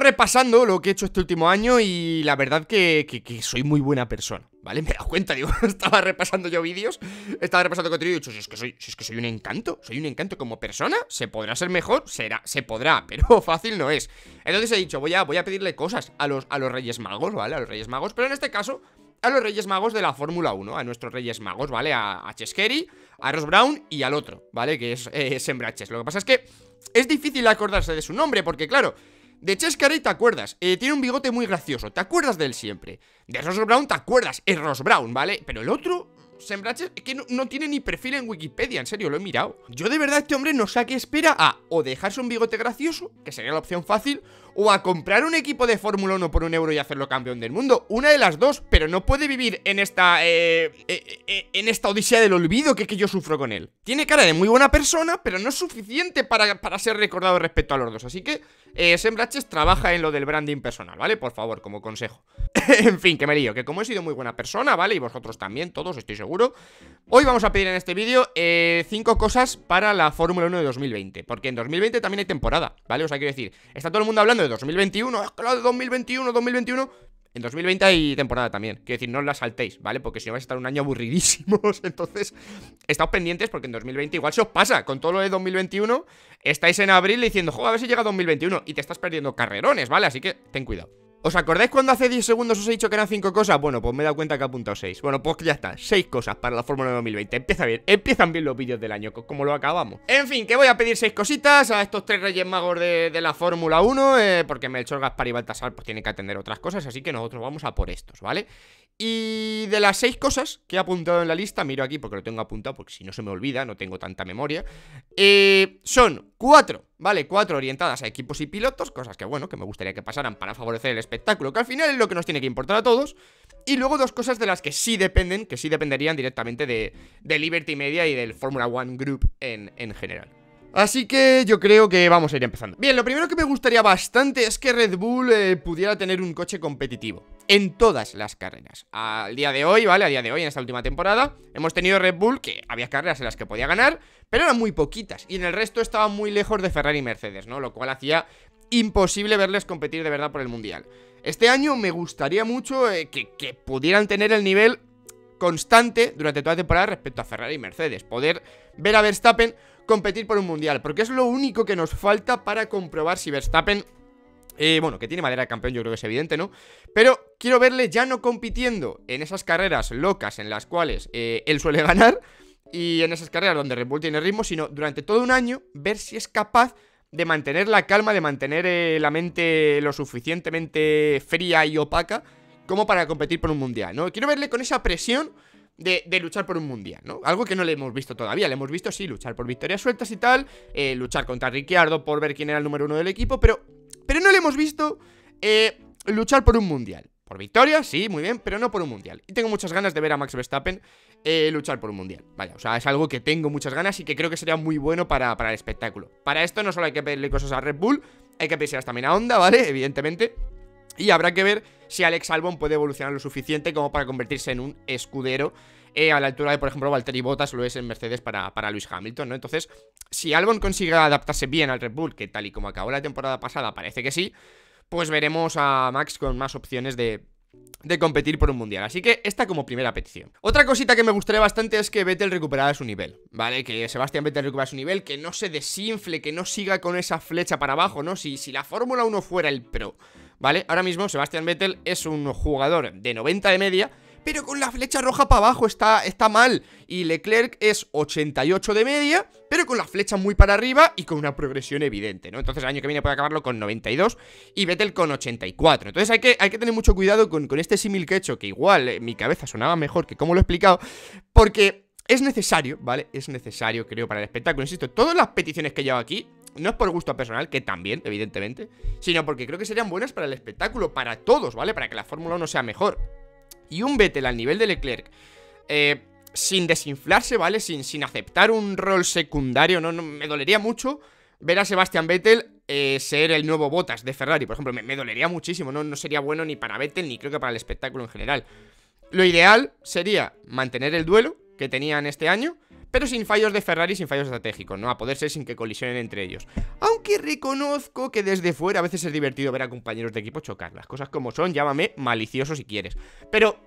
repasando lo que he hecho este último año y la verdad que, soy muy buena persona, ¿vale? Me he dado cuenta, digo, estaba repasando yo vídeos, estaba repasando contenido y he dicho, si es que soy, es que soy un encanto, soy un encanto como persona, se podrá ser mejor, será, se podrá, pero fácil no es. Entonces he dicho, voy a, voy a pedirle cosas a los, a los Reyes Magos, ¿vale? A los Reyes Magos, pero en este caso a los Reyes Magos de la Fórmula 1, a nuestros Reyes Magos, ¿vale? A, Cheskeri, a Ross Brown y al otro, ¿vale? Que es eh, Sembraches. Lo que pasa es que es difícil acordarse de su nombre, porque claro, de Chess te acuerdas, eh, tiene un bigote muy gracioso, te acuerdas de él siempre. De Ross Brown te acuerdas, es Ross Brown, ¿vale? Pero el otro, Sembraches es que no, tiene ni perfil en Wikipedia, en serio, lo he mirado. Yo de verdad este hombre no sé a qué espera a o dejarse un bigote gracioso, que sería la opción fácil, o a comprar un equipo de Fórmula 1 por un euro y hacerlo campeón del mundo. Una de las dos, pero no puede vivir en esta, eh, eh, eh, en esta odisea del olvido que, que yo sufro con él. Tiene cara de muy buena persona, pero no es suficiente para, ser recordado respecto a los dos. Así que eh, Sembraches trabaja en lo del branding personal, ¿vale? Por favor, como consejo. en fin, que me lío, que como he sido muy buena persona, ¿vale? Y vosotros también, todos, estoy seguro. Hoy vamos a pedir en este vídeo cinco cosas para la Fórmula 1 de 2020. Porque en 2020 también hay temporada, ¿vale? O sea, quiero decir, está todo el mundo hablando de 2021, es de 2021, 2021... En 2020 hay temporada también. Quiero decir, no la saltéis, ¿vale? Porque si no vais a estar un año aburridísimos. Entonces, estad pendientes porque en 2020 igual se os pasa. Con todo lo de 2021, estáis en abril diciendo, joder, a ver si llega 2021. Y te estás perdiendo carrerones, ¿vale? Así que ten cuidado. ¿Os acordáis cuando hace 10 segundos os he dicho que eran 5 cosas? Bueno, pues me he dado cuenta que ha apuntado 6 Bueno, pues ya está, 6 cosas para la Fórmula 2020 Empieza bien, empiezan bien los vídeos del año Como lo acabamos En fin, que voy a pedir 6 cositas a estos 3 reyes magos de, la Fórmula 1 eh, Porque Melchor, Gaspar y Baltasar pues tienen que atender otras cosas Así que nosotros vamos a por estos, ¿vale? Y de las seis cosas que he apuntado en la lista, miro aquí porque lo tengo apuntado, porque si no se me olvida, no tengo tanta memoria, eh, son cuatro, ¿vale? Cuatro orientadas a equipos y pilotos, cosas que, bueno, que me gustaría que pasaran para favorecer el espectáculo, que al final es lo que nos tiene que importar a todos. Y luego dos cosas de las que sí dependen, que sí dependerían directamente de, Liberty Media y del Formula One Group en general. Así que yo creo que vamos a ir empezando Bien, lo primero que me gustaría bastante es que Red Bull eh, pudiera tener un coche competitivo En todas las carreras Al día de hoy, ¿vale? A día de hoy, en esta última temporada Hemos tenido Red Bull que había carreras en las que podía ganar Pero eran muy poquitas Y en el resto estaba muy lejos de Ferrari y Mercedes, ¿no? Lo cual hacía imposible verles competir de verdad por el Mundial Este año me gustaría mucho eh, que pudieran tener el nivel constante durante toda la temporada respecto a Ferrari y Mercedes Poder ver a Verstappen competir por un mundial, porque es lo único que nos falta para comprobar si Verstappen eh, bueno, que tiene madera de campeón, yo creo que es evidente, ¿no? Pero quiero verle ya no compitiendo en esas carreras locas en las cuales eh, él suele ganar y en esas carreras donde Red Bull tiene ritmo, sino durante todo un año ver si es capaz de mantener la calma, de mantener eh, la mente lo suficientemente fría y opaca como para competir por un mundial, ¿no? Quiero verle con esa presión de, luchar por un mundial, ¿no? Algo que no le hemos visto todavía, le hemos visto sí luchar por victorias sueltas y tal, eh, luchar contra Ricciardo por ver quién era el número uno del equipo, pero, pero no le hemos visto eh, luchar por un mundial. Por victorias, sí, muy bien, pero no por un mundial. Y tengo muchas ganas de ver a Max Verstappen eh, luchar por un mundial. Vaya, o sea, es algo que tengo muchas ganas y que creo que sería muy bueno para, el espectáculo. Para esto no solo hay que pedirle cosas a Red Bull, hay que pensar también a Honda, ¿vale? Evidentemente. Y habrá que ver si Alex Albon puede evolucionar lo suficiente como para convertirse en un escudero eh, a la altura de, por ejemplo, Valtteri Bottas lo es en Mercedes para, para Lewis Hamilton, ¿no? Entonces, si Albon consigue adaptarse bien al Red Bull, que tal y como acabó la temporada pasada parece que sí, pues veremos a Max con más opciones de, de competir por un mundial. Así que esta como primera petición. Otra cosita que me gustaría bastante es que Vettel recuperara su nivel, ¿vale? Que Sebastián Vettel recuperara su nivel, que no se desinfle, que no siga con esa flecha para abajo, ¿no? Si, si la Fórmula 1 fuera el pro ¿vale? Ahora mismo Sebastian Vettel es un jugador de 90 de media, pero con la flecha roja para abajo está, está mal. Y Leclerc es 88 de media, pero con la flecha muy para arriba y con una progresión evidente, ¿no? Entonces el año que viene puede acabarlo con 92 y Vettel con 84. Entonces hay que, hay que tener mucho cuidado con, con este símil que he hecho, que igual eh, mi cabeza sonaba mejor que como lo he explicado, porque... Es necesario, ¿vale? Es necesario, creo, para el espectáculo. Insisto, todas las peticiones que llevo aquí no es por gusto personal, que también, evidentemente, sino porque creo que serían buenas para el espectáculo, para todos, ¿vale? Para que la Fórmula 1 sea mejor. Y un Vettel al nivel de Leclerc, eh, sin desinflarse, ¿vale? Sin, sin aceptar un rol secundario, no, me dolería mucho ver a Sebastian Vettel eh, ser el nuevo Botas de Ferrari, por ejemplo, me, me dolería muchísimo, ¿no? no sería bueno ni para Vettel ni creo que para el espectáculo en general. Lo ideal sería mantener el duelo que tenían este año pero sin fallos de Ferrari, sin fallos estratégicos, ¿no? A poder ser sin que colisionen entre ellos. Aunque reconozco que desde fuera a veces es divertido ver a compañeros de equipo chocar. Las cosas como son, llámame malicioso si quieres. Pero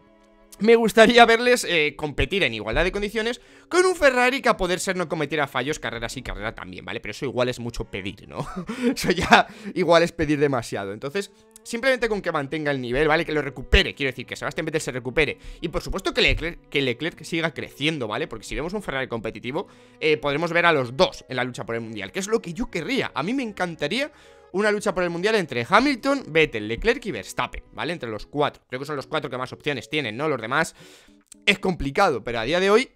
me gustaría verles eh, competir en igualdad de condiciones con un Ferrari que a poder ser no cometiera fallos carrera sí, carrera también, ¿vale? Pero eso igual es mucho pedir, ¿no? eso ya igual es pedir demasiado. Entonces, Simplemente con que mantenga el nivel, ¿vale? Que lo recupere, quiero decir, que Sebastián Vettel se recupere. Y por supuesto que Leclerc, que Leclerc siga creciendo, ¿vale? Porque si vemos un Ferrari competitivo, eh, podremos ver a los dos en la lucha por el Mundial, que es lo que yo querría. A mí me encantaría una lucha por el Mundial entre Hamilton, Vettel, Leclerc y Verstappen, ¿vale? Entre los cuatro. Creo que son los cuatro que más opciones tienen, ¿no? Los demás es complicado, pero a día de hoy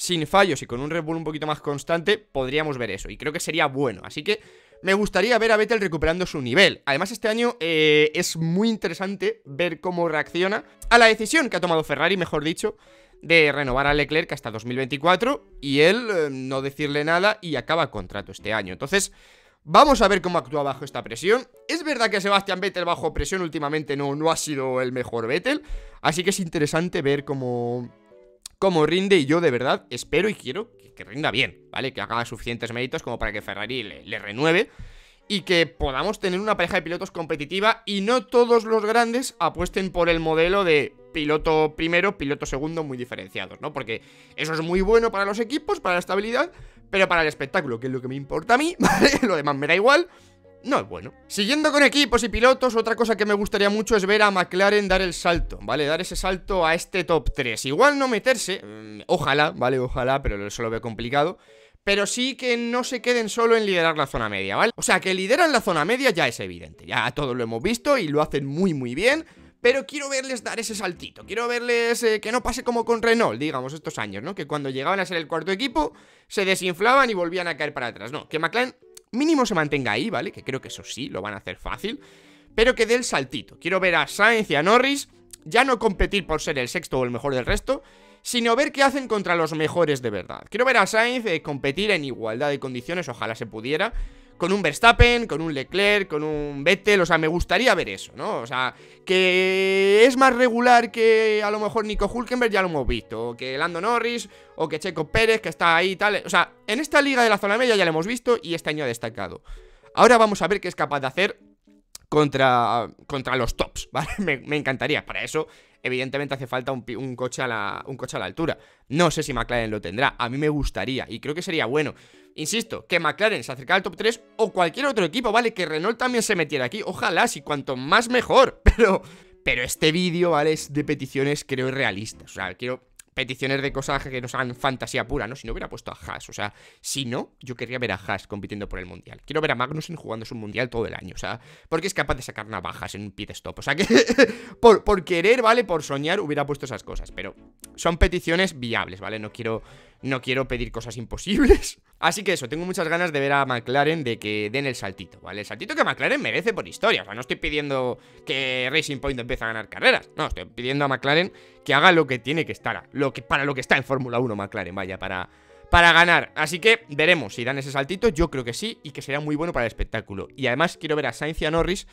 sin fallos y con un Red Bull un poquito más constante, podríamos ver eso. Y creo que sería bueno. Así que me gustaría ver a Vettel recuperando su nivel. Además, este año eh, es muy interesante ver cómo reacciona a la decisión que ha tomado Ferrari, mejor dicho, de renovar a Leclerc hasta 2024 y él eh, no decirle nada y acaba contrato este año. Entonces, vamos a ver cómo actúa bajo esta presión. Es verdad que Sebastián Vettel bajo presión últimamente no, no ha sido el mejor Vettel, así que es interesante ver cómo como rinde y yo de verdad espero y quiero que, rinda bien, ¿vale? Que haga suficientes méritos como para que Ferrari le, le renueve y que podamos tener una pareja de pilotos competitiva y no todos los grandes apuesten por el modelo de piloto primero, piloto segundo muy diferenciados, ¿no? Porque eso es muy bueno para los equipos, para la estabilidad, pero para el espectáculo, que es lo que me importa a mí, ¿vale? Lo demás me da igual no es bueno. Siguiendo con equipos y pilotos, otra cosa que me gustaría mucho es ver a McLaren dar el salto, ¿vale? Dar ese salto a este top 3. Igual no meterse, mm, ojalá, ¿vale? Ojalá, pero eso lo veo complicado. Pero sí que no se queden solo en liderar la zona media, ¿vale? O sea, que lideran la zona media ya es evidente, ya todos lo hemos visto y lo hacen muy muy bien, pero quiero verles dar ese saltito, quiero verles eh, que no pase como con Renault, digamos, estos años, ¿no? Que cuando llegaban a ser el cuarto equipo, se desinflaban y volvían a caer para atrás, ¿no? Que McLaren mínimo se mantenga ahí, ¿vale? Que creo que eso sí, lo van a hacer fácil. Pero que dé el saltito. Quiero ver a Sainz y a Norris ya no competir por ser el sexto o el mejor del resto, sino ver qué hacen contra los mejores de verdad. Quiero ver a Sainz eh, competir en igualdad de condiciones, ojalá se pudiera, con un Verstappen, con un Leclerc, con un Vettel, o sea, me gustaría ver eso, ¿no? O sea, que es más regular que a lo mejor Nico Hulkenberg ya lo hemos visto, o que Lando Norris, o que Checo Pérez, que está ahí y tal, o sea, en esta liga de la zona media ya lo hemos visto y este año ha destacado. Ahora vamos a ver qué es capaz de hacer contra, contra los tops, ¿vale? me encantaría, para eso evidentemente hace falta un, coche a la, un coche a la altura. No sé si McLaren lo tendrá, a mí me gustaría y creo que sería bueno. Insisto, que McLaren se acercara al top 3 o cualquier otro equipo, ¿vale? Que Renault también se metiera aquí, ojalá, si cuanto más mejor, pero... Pero este vídeo, ¿vale? Es de peticiones, creo, realistas. O sea, quiero peticiones de cosas que nos hagan fantasía pura, ¿no? Si no hubiera puesto a Haas, o sea, si no, yo querría ver a Haas compitiendo por el Mundial. Quiero ver a Magnussen jugando su Mundial todo el año, o sea, porque es capaz de sacar navajas en un pit stop, o sea que por, por querer, ¿vale? Por soñar hubiera puesto esas cosas, pero son peticiones viables, ¿vale? No quiero no quiero pedir cosas imposibles. Así que eso, tengo muchas ganas de ver a McLaren de que den el saltito, ¿vale? El saltito que McLaren merece por historia. O sea, no estoy pidiendo que Racing Point empiece a ganar carreras. No, estoy pidiendo a McLaren que haga lo que tiene que estar, lo que, para lo que está en Fórmula 1 McLaren, vaya, para, para ganar. Así que veremos si dan ese saltito. Yo creo que sí y que será muy bueno para el espectáculo. Y además quiero ver a Sainz y a Norris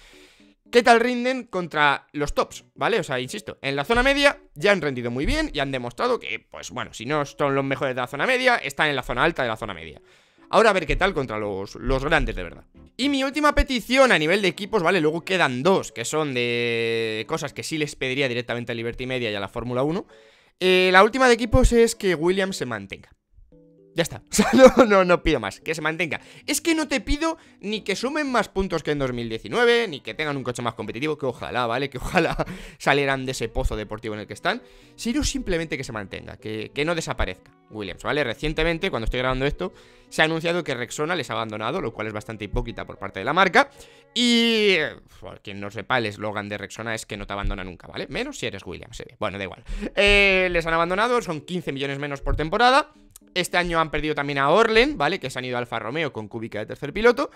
¿Qué tal rinden contra los tops? ¿Vale? O sea, insisto, en la zona media ya han rendido muy bien y han demostrado que, pues bueno, si no son los mejores de la zona media, están en la zona alta de la zona media. Ahora a ver qué tal contra los, los grandes de verdad. Y mi última petición a nivel de equipos, ¿vale? Luego quedan dos, que son de cosas que sí les pediría directamente a Liberty Media y a la Fórmula 1. Eh, la última de equipos es que Williams se mantenga. Ya está. no, no, pido más, que se mantenga. Es que no te pido ni que sumen más puntos que en 2019, ni que tengan un coche más competitivo, que ojalá, ¿vale? Que ojalá salieran de ese pozo deportivo en el que están, sino simplemente que se mantenga, que, no desaparezca Williams, ¿vale? Recientemente, cuando estoy grabando esto, se ha anunciado que Rexona les ha abandonado, lo cual es bastante hipócrita por parte de la marca. Y. Por quien no sepa, el eslogan de Rexona es que no te abandona nunca, ¿vale? Menos si eres Williams. Eh. Bueno, da igual. Eh, les han abandonado, son 15 millones menos por temporada. Este año han perdido también a Orlen, ¿vale? Que se han ido a Alfa Romeo con Kubica de tercer piloto.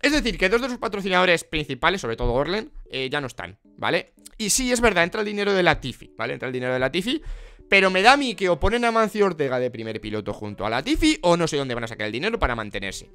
Es decir, que dos de sus patrocinadores principales, sobre todo Orlen, eh, ya no están, ¿vale? Y sí, es verdad, entra el dinero de la Tifi, ¿vale? Entra el dinero de la Tifi. Pero me da a mí que o ponen a Mancio Ortega de primer piloto junto a la Tifi o no sé dónde van a sacar el dinero para mantenerse.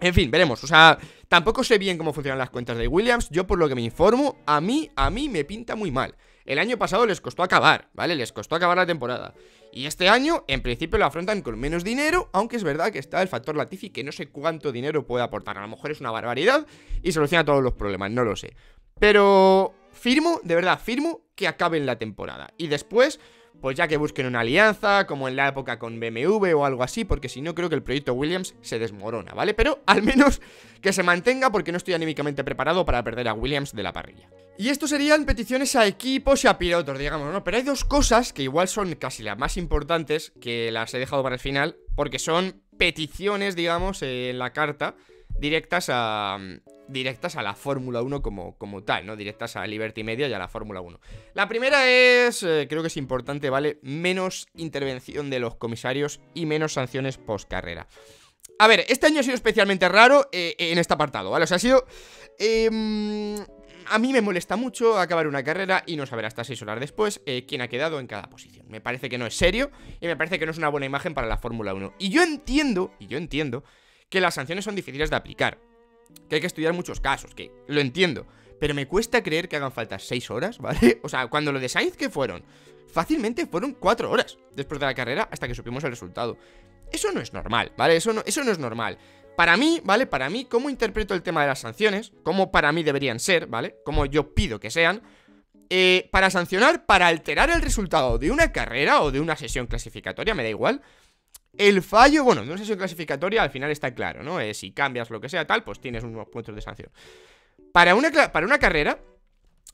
En fin, veremos. O sea, tampoco sé bien cómo funcionan las cuentas de Williams. Yo por lo que me informo, a mí, a mí me pinta muy mal. El año pasado les costó acabar, ¿vale? Les costó acabar la temporada. Y este año, en principio, lo afrontan con menos dinero, aunque es verdad que está el factor Latifi, que no sé cuánto dinero puede aportar. A lo mejor es una barbaridad y soluciona todos los problemas, no lo sé. Pero firmo, de verdad, firmo que acaben la temporada. Y después pues ya que busquen una alianza, como en la época con BMW o algo así, porque si no creo que el proyecto Williams se desmorona, ¿vale? Pero al menos que se mantenga porque no estoy anímicamente preparado para perder a Williams de la parrilla. Y esto serían peticiones a equipos y a pilotos, digamos, ¿no? Pero hay dos cosas que igual son casi las más importantes, que las he dejado para el final, porque son peticiones, digamos, en la carta directas a, directas a la Fórmula 1 como, como tal, ¿no? Directas a Liberty Media y a la Fórmula 1. La primera es, eh, creo que es importante, ¿vale? Menos intervención de los comisarios y menos sanciones post carrera. A ver, este año ha sido especialmente raro eh, en este apartado, ¿vale? O sea, ha sido... Em, a mí me molesta mucho acabar una carrera y no saber hasta seis horas después eh, quién ha quedado en cada posición. Me parece que no es serio y me parece que no es una buena imagen para la Fórmula 1. Y yo entiendo, y yo entiendo, que las sanciones son difíciles de aplicar, que hay que estudiar muchos casos, que lo entiendo, pero me cuesta creer que hagan falta 6 horas, ¿vale? O sea, cuando lo de Sainz que fueron, fácilmente fueron 4 horas después de la carrera hasta que supimos el resultado. Eso no es normal, ¿vale? Eso no, eso no es normal. Para mí, ¿vale? Para mí, cómo interpreto el tema de las sanciones, cómo para mí deberían ser, ¿vale? Como yo pido que sean, eh, para sancionar, para alterar el resultado de una carrera o de una sesión clasificatoria, me da igual, el fallo, bueno, no si es clasificatoria al final está claro, ¿no? Eh, si cambias lo que sea tal, pues tienes unos puntos de sanción. Para una, para una carrera,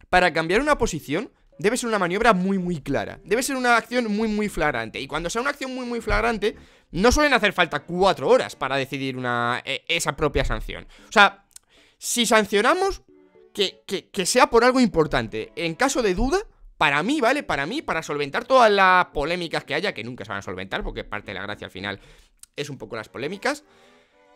para cambiar una posición, debe ser una maniobra muy, muy clara. Debe ser una acción muy, muy flagrante. Y cuando sea una acción muy, muy flagrante, no suelen hacer falta cuatro horas para decidir e, esa propia sanción. O sea, si sancionamos, que sea por algo importante. En caso de duda, para mí, ¿vale? Para mí, para solventar todas las polémicas que haya, que nunca se van a solventar, porque parte de la gracia al final es un poco las polémicas.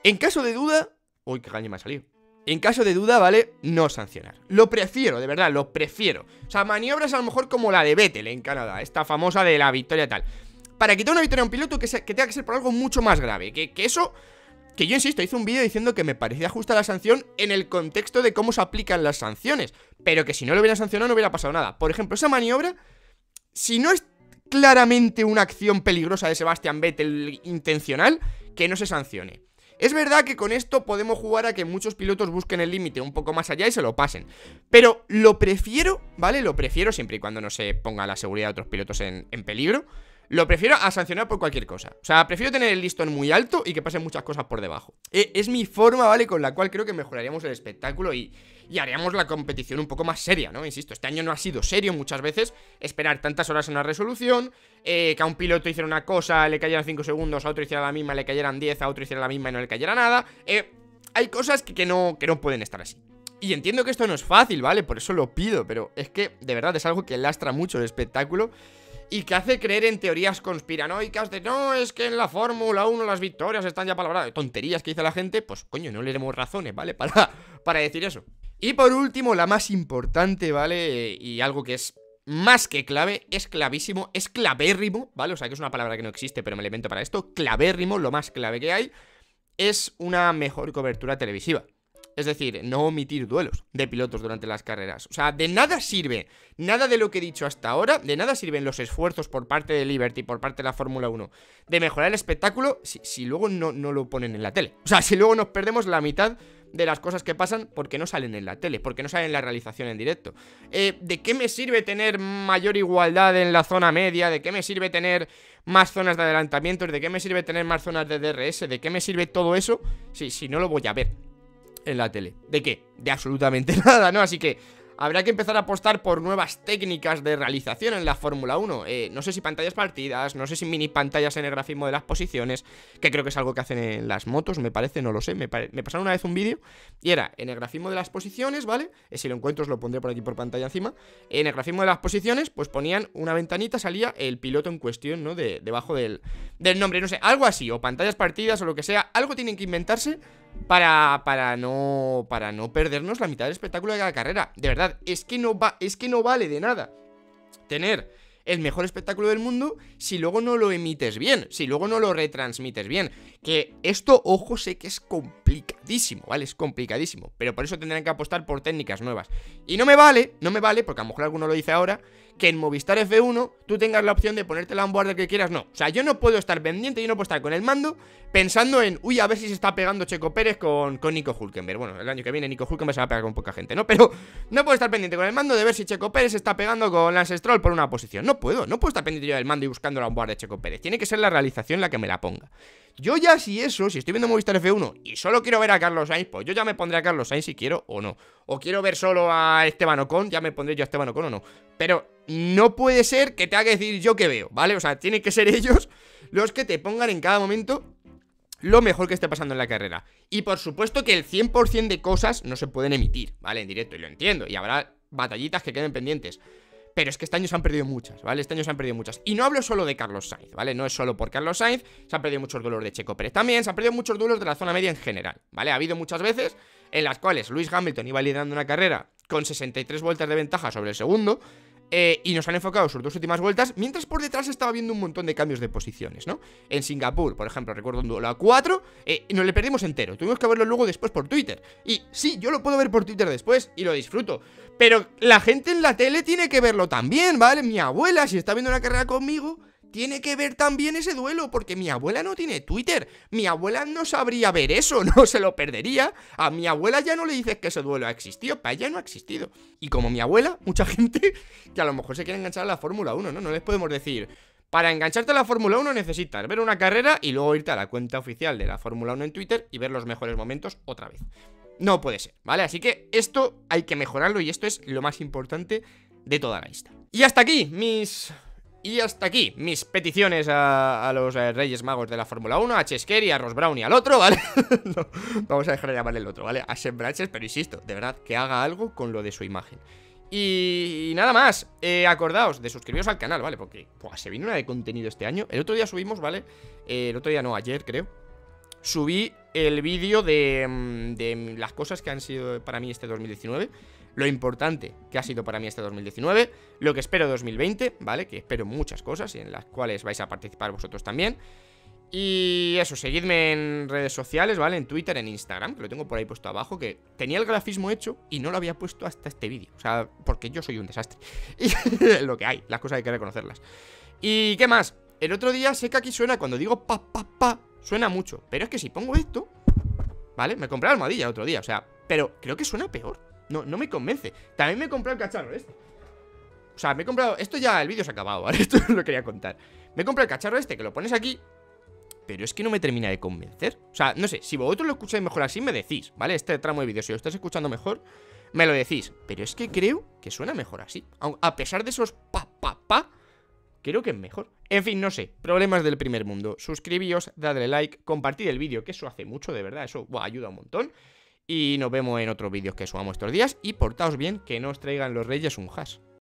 En caso de duda. Uy, qué caña me ha salido. En caso de duda, ¿vale? No sancionar. Lo prefiero, de verdad, lo prefiero. O sea, maniobras a lo mejor como la de Vettel en Canadá, esta famosa de la victoria tal. Para quitar una victoria a un piloto que, tenga que ser por algo mucho más grave. Que, que eso que yo insisto, hice un vídeo diciendo que me parecía justa la sanción en el contexto de cómo se aplican las sanciones, pero que si no lo hubiera sancionado no hubiera pasado nada. Por ejemplo, esa maniobra, si no es claramente una acción peligrosa de Sebastian Vettel intencional, que no se sancione. Es verdad que con esto podemos jugar a que muchos pilotos busquen el límite un poco más allá y se lo pasen. Pero lo prefiero, ¿vale? Lo prefiero siempre y cuando no se ponga la seguridad de otros pilotos en, en peligro lo prefiero a sancionar por cualquier cosa. O sea, prefiero tener el listón muy alto y que pasen muchas cosas por debajo. E, es mi forma, ¿vale? Con la cual creo que mejoraríamos el espectáculo y, haríamos la competición un poco más seria, ¿no? Insisto, este año no ha sido serio muchas veces esperar tantas horas en una resolución, eh, que a un piloto hiciera una cosa, le cayeran 5 segundos, a otro hiciera la misma, le cayeran 10, a otro hiciera la misma y no le cayera nada. Eh, hay cosas no, que no pueden estar así. Y entiendo que esto no es fácil, ¿vale? Por eso lo pido, pero es que de verdad es algo que lastra mucho el espectáculo y que hace creer en teorías conspiranoicas de no, es que en la Fórmula 1 las victorias están ya palabradas, tonterías que dice la gente, pues coño, no le demos razones, ¿vale? Para, para decir eso. Y por último, la más importante, ¿vale? Y algo que es más que clave, es clavísimo, es clavérrimo, ¿vale? O sea, que es una palabra que no existe, pero me elemento invento para esto, clavérrimo, lo más clave que hay, es una mejor cobertura televisiva. Es decir, no omitir duelos de pilotos durante las carreras. O sea, de nada sirve, nada de lo que he dicho hasta ahora, de nada sirven los esfuerzos por parte de Liberty, por parte de la Fórmula 1, de mejorar el espectáculo si, luego no, no lo ponen en la tele. O sea, si luego nos perdemos la mitad de las cosas que pasan porque no salen en la tele, porque no salen en la realización en directo. Eh, ¿De qué me sirve tener mayor igualdad en la zona media? ¿De qué me sirve tener más zonas de adelantamiento? ¿De qué me sirve tener más zonas de DRS? ¿De qué me sirve todo eso si, si no lo voy a ver? en la tele. ¿De qué? De absolutamente nada, ¿no? Así que habrá que empezar a apostar por nuevas técnicas de realización en la Fórmula 1. Eh, no sé si pantallas partidas, no sé si mini pantallas en el grafismo de las posiciones, que creo que es algo que hacen en las motos, me parece, no lo sé. Me, pasaron una vez un vídeo y era en el grafismo de las posiciones, ¿vale? Eh, si lo encuentro os lo pondré por aquí por pantalla encima. En el grafismo de las posiciones, pues ponían una ventanita, salía el piloto en cuestión, ¿no? De, debajo del, del nombre, no sé, algo así, o pantallas partidas o lo que sea, algo tienen que inventarse para, para, no, para no perdernos la mitad del espectáculo de cada carrera. De verdad, es que no, va, es que no vale de nada tener el mejor espectáculo del mundo si luego no lo emites bien, si luego no lo retransmites bien. Que esto, ojo, sé que es complicadísimo, ¿vale? Es complicadísimo. Pero por eso tendrán que apostar por técnicas nuevas. Y no me vale, no me vale, porque a lo mejor alguno lo dice ahora, que en Movistar F1 tú tengas la opción de ponerte la onboard que quieras. No. O sea, yo no puedo estar pendiente, yo no puedo estar con el mando pensando en, uy, a ver si se está pegando Checo Pérez con, con Nico Hulkenberg. Bueno, el año que viene Nico Hulkenberg se va a pegar con poca gente, ¿no? Pero no puedo estar pendiente con el mando de ver si Checo Pérez se está pegando con Lance Stroll por una posición. No puedo, no puedo estar pendiente yo del mando y buscando la onboard de Checo Pérez. Tiene que ser la realización la que me la ponga. Yo ya si eso, si estoy viendo Movistar F1 y solo quiero ver a Carlos Sainz, pues yo ya me pondré a Carlos Sainz si quiero o no. O quiero ver solo a Esteban Ocon, ya me pondré yo a Esteban Ocon o no. Pero no puede ser que te haga decir yo que veo, ¿vale? O sea, tienen que ser ellos los que te pongan en cada momento lo mejor que esté pasando en la carrera. Y por supuesto que el 100% de cosas no se pueden emitir, ¿vale? En directo, y lo entiendo. Y habrá batallitas que queden pendientes pero es que este año se han perdido muchas, ¿vale? Este año se han perdido muchas. Y no hablo solo de Carlos Sainz, ¿vale? No es solo por Carlos Sainz, se han perdido muchos duelos de Checo Pérez también, se han perdido muchos duelos de la zona media en general, ¿vale? Ha habido muchas veces en las cuales Luis Hamilton iba liderando una carrera con 63 vueltas de ventaja sobre el segundo eh, y nos han enfocado sus dos últimas vueltas, mientras por detrás estaba viendo un montón de cambios de posiciones, ¿no? En Singapur, por ejemplo, recuerdo un duelo a 4, eh, Y nos le perdimos entero, tuvimos que verlo luego después por Twitter. Y sí, yo lo puedo ver por Twitter después y lo disfruto, pero la gente en la tele tiene que verlo también, ¿vale? Mi abuela, si está viendo una carrera conmigo, tiene que ver también ese duelo, porque mi abuela no tiene Twitter, mi abuela no sabría ver eso, no se lo perdería, a mi abuela ya no le dices que ese duelo ha existido, para ella no ha existido. Y como mi abuela, mucha gente que a lo mejor se quiere enganchar a la Fórmula 1, ¿no? No les podemos decir, para engancharte a la Fórmula 1 necesitas ver una carrera y luego irte a la cuenta oficial de la Fórmula 1 en Twitter y ver los mejores momentos otra vez. No puede ser, ¿vale? Así que esto hay que mejorarlo y esto es lo más importante de toda la lista. Y hasta aquí mis y hasta aquí mis peticiones a, los eh, Reyes Magos de la Fórmula 1, a Y a Ross Brown y al otro, ¿vale? vamos a dejar de llamarle el otro, ¿vale? A Seth pero insisto, de verdad, que haga algo con lo de su imagen. Y, nada más, eh, acordaos de suscribiros al canal, ¿vale? Porque se vino una de contenido este año. El otro día subimos, ¿vale? Eh, el otro día no, ayer creo. Subí el vídeo mm, de, las cosas que han sido para mí este 2019 lo importante que ha sido para mí este 2019, lo que espero 2020, ¿vale? Que espero muchas cosas y en las cuales vais a participar vosotros también. Y eso, seguidme en redes sociales, ¿vale? En Twitter, en Instagram, que lo tengo por ahí puesto abajo, que tenía el grafismo hecho y no lo había puesto hasta este vídeo. O sea, porque yo soy un desastre. Y lo que hay, las cosas hay que reconocerlas. ¿Y qué más? El otro día sé que aquí suena, cuando digo pa, pa, pa, suena mucho. Pero es que si pongo esto, ¿vale? Me compré la almohadilla el otro día, o sea, pero creo que suena peor. No, no me convence. También me he comprado el cacharro este. O sea, me he comprado... Esto ya el vídeo se ha acabado, ¿vale? Esto lo quería contar. Me he comprado el cacharro este, que lo pones aquí. Pero es que no me termina de convencer. O sea, no sé, si vosotros lo escucháis mejor así, me decís, ¿vale? Este tramo de vídeo, si lo estás escuchando mejor, me lo decís. Pero es que creo que suena mejor así. A pesar de esos pa, pa, pa, creo que es mejor. En fin, no sé, problemas del primer mundo. Suscribíos, dadle like, compartid el vídeo, que eso hace mucho, de verdad, eso ayuda un montón. Y nos vemos en otros vídeos que subamos estos días. Y portaos bien, que no os traigan los reyes un hash.